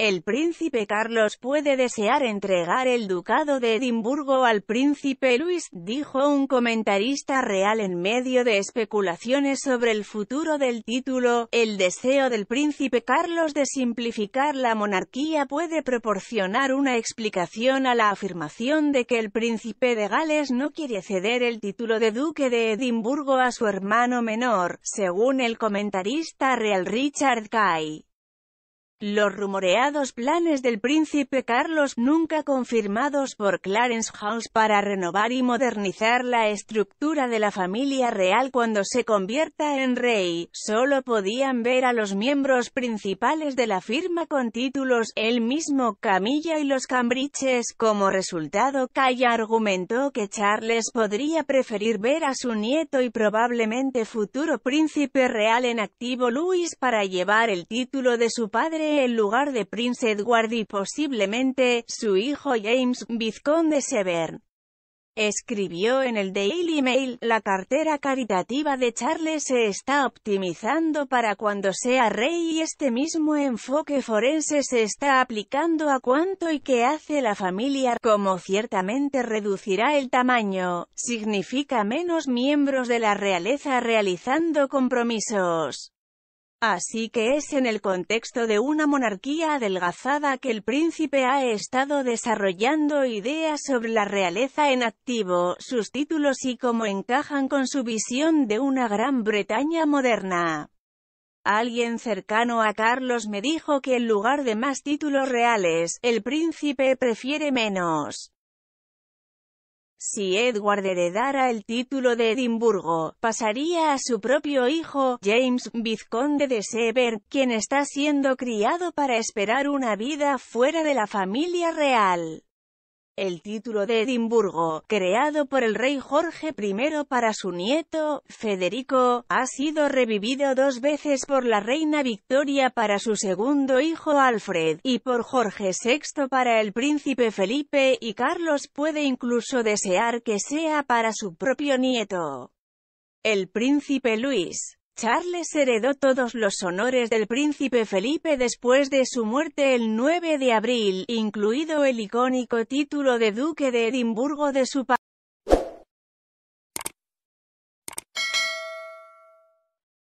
El príncipe Carlos puede desear entregar el ducado de Edimburgo al príncipe Luis, dijo un comentarista real en medio de especulaciones sobre el futuro del título. El deseo del príncipe Carlos de simplificar la monarquía puede proporcionar una explicación a la afirmación de que el príncipe de Gales no quiere ceder el título de duque de Edimburgo a su hermano menor, según el comentarista real Richard Kay. Los rumoreados planes del príncipe Carlos, nunca confirmados por Clarence House para renovar y modernizar la estructura de la familia real cuando se convierta en rey, solo podían ver a los miembros principales de la firma con títulos, el mismo Camilla y los Cambriches. Como resultado, Calla argumentó que Charles podría preferir ver a su nieto y probablemente futuro príncipe real en activo Luis para llevar el título de su padre el lugar de Prince Edward y posiblemente, su hijo James, vizconde Severn. Escribió en el Daily Mail, la cartera caritativa de Charles se está optimizando para cuando sea rey y este mismo enfoque forense se está aplicando a cuánto y qué hace la familia, como ciertamente reducirá el tamaño, significa menos miembros de la realeza realizando compromisos. Así que es en el contexto de una monarquía adelgazada que el príncipe ha estado desarrollando ideas sobre la realeza en activo, sus títulos y cómo encajan con su visión de una Gran Bretaña moderna. Alguien cercano a Carlos me dijo que en lugar de más títulos reales, el príncipe prefiere menos. Si Edward heredara el título de Edimburgo, pasaría a su propio hijo, James, vizconde de Severn, quien está siendo criado para esperar una vida fuera de la familia real. El título de Edimburgo, creado por el rey Jorge I para su nieto, Federico, ha sido revivido dos veces por la reina Victoria para su segundo hijo Alfred, y por Jorge VI para el príncipe Felipe, y Carlos puede incluso desear que sea para su propio nieto, el príncipe Luis. Charles heredó todos los honores del príncipe Felipe después de su muerte el 9 de abril, incluido el icónico título de duque de Edimburgo de su padre.